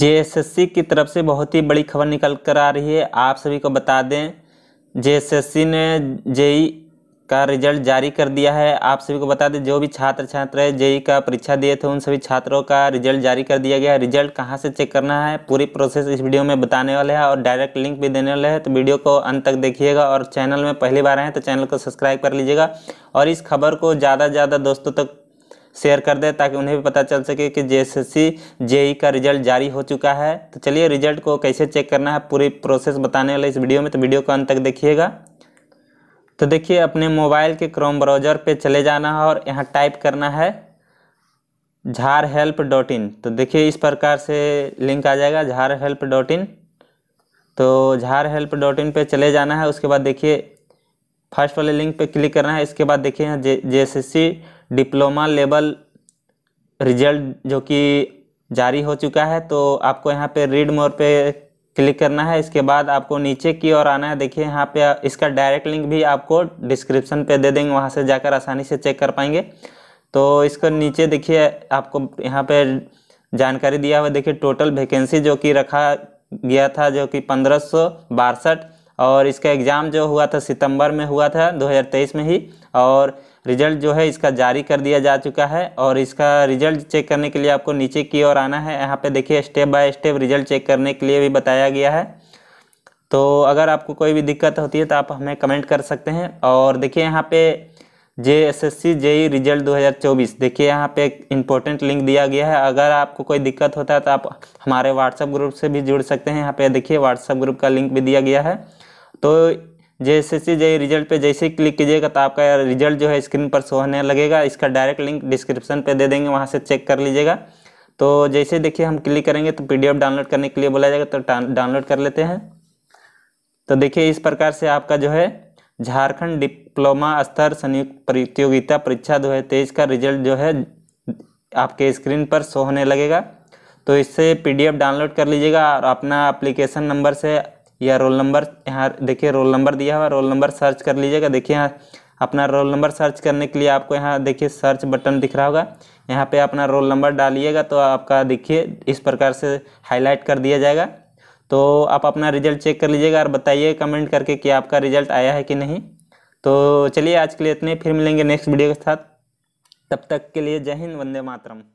JSSC की तरफ से बहुत ही बड़ी खबर निकल कर आ रही है आप सभी को बता दें जेएसएससी ने जेई का रिजल्ट जारी कर दिया है आप सभी को बता दें जो भी छात्र छात्र जेई का परीक्षा दिए थे उन सभी छात्रों का रिजल्ट जारी कर दिया गया है रिजल्ट कहाँ से चेक करना है पूरी प्रोसेस इस वीडियो में बताने वाले हैं और डायरेक्ट लिंक भी देने वाले हैं तो वीडियो को अंत तक देखिएगा और चैनल में पहली बार आए हैं तो चैनल को सब्सक्राइब कर लीजिएगा और इस खबर को ज़्यादा से ज़्यादा दोस्तों तक शेयर कर दें ताकि उन्हें भी पता चल सके कि जे एस e का रिजल्ट जारी हो चुका है तो चलिए रिजल्ट को कैसे चेक करना है पूरी प्रोसेस बताने वाले इस वीडियो में तो वीडियो को अंत तक देखिएगा तो देखिए अपने मोबाइल के क्रोम ब्राउजर पे चले जाना है और यहाँ टाइप करना है झार हेल्प डॉट इन तो देखिए इस प्रकार से लिंक आ जाएगा झार हेल्प डॉट इन तो झार हेल्प डॉट इन पर चले जाना है उसके बाद देखिए फर्स्ट वाले लिंक पे क्लिक करना है इसके बाद देखिए यहाँ J J diploma level result जो कि जारी हो चुका है तो आपको यहाँ पे रीड मोर पे क्लिक करना है इसके बाद आपको नीचे की ओर आना है देखिए यहाँ पे इसका डायरेक्ट लिंक भी आपको डिस्क्रिप्शन पे दे देंगे वहाँ से जाकर आसानी से चेक कर पाएंगे तो इसको नीचे देखिए आपको यहाँ पे जानकारी दिया हुआ देखिए टोटल वैकेंसी जो कि रखा गया था जो कि पंद्रह सौ बासठ और इसका एग्ज़ाम जो हुआ था सितंबर में हुआ था 2023 में ही और रिज़ल्ट जो है इसका जारी कर दिया जा चुका है और इसका रिज़ल्ट चेक करने के लिए आपको नीचे की ओर आना है यहाँ पे देखिए step by step result check करने के लिए भी बताया गया है तो अगर आपको कोई भी दिक्कत होती है तो आप हमें कमेंट कर सकते हैं और देखिए यहाँ पर J S S C JE result 2024 देखिए यहाँ पे एक इम्पोर्टेंट लिंक दिया गया है अगर आपको कोई दिक्कत होता है तो आप हमारे व्हाट्सएप ग्रुप से भी जुड़ सकते हैं यहाँ पे देखिए व्हाट्सएप ग्रुप का लिंक भी दिया गया है तो जैसे सी जय रिजल्ट पे जैसे ही क्लिक कीजिएगा तो आपका रिजल्ट जो है स्क्रीन पर शो होने लगेगा इसका डायरेक्ट लिंक डिस्क्रिप्शन पे दे देंगे वहाँ से चेक कर लीजिएगा तो जैसे देखिए हम क्लिक करेंगे तो पीडीएफ डाउनलोड करने के लिए बोला जाएगा तो डाउनलोड कर लेते हैं तो देखिए इस प्रकार से आपका जो है झारखंड डिप्लोमा स्तर संयुक्त प्रतियोगिता परीक्षा दो का रिजल्ट जो है आपके स्क्रीन पर शो होने लगेगा तो इससे पी डाउनलोड कर लीजिएगा और अपना अप्लीकेशन नंबर से या रोल नंबर यहाँ देखिए रोल नंबर दिया हुआ रोल नंबर सर्च कर लीजिएगा देखिए यहाँ अपना रोल नंबर सर्च करने के लिए आपको यहाँ देखिए सर्च बटन दिख रहा होगा यहाँ पे अपना रोल नंबर डालिएगा तो आपका देखिए इस प्रकार से हाईलाइट कर दिया जाएगा तो आप अपना रिजल्ट चेक कर लीजिएगा और बताइए कमेंट करके कि आपका रिजल्ट आया है कि नहीं तो चलिए आज के लिए इतने फिर मिलेंगे नेक्स्ट वीडियो के साथ तब तक के लिए जय हिंद वंदे मातरम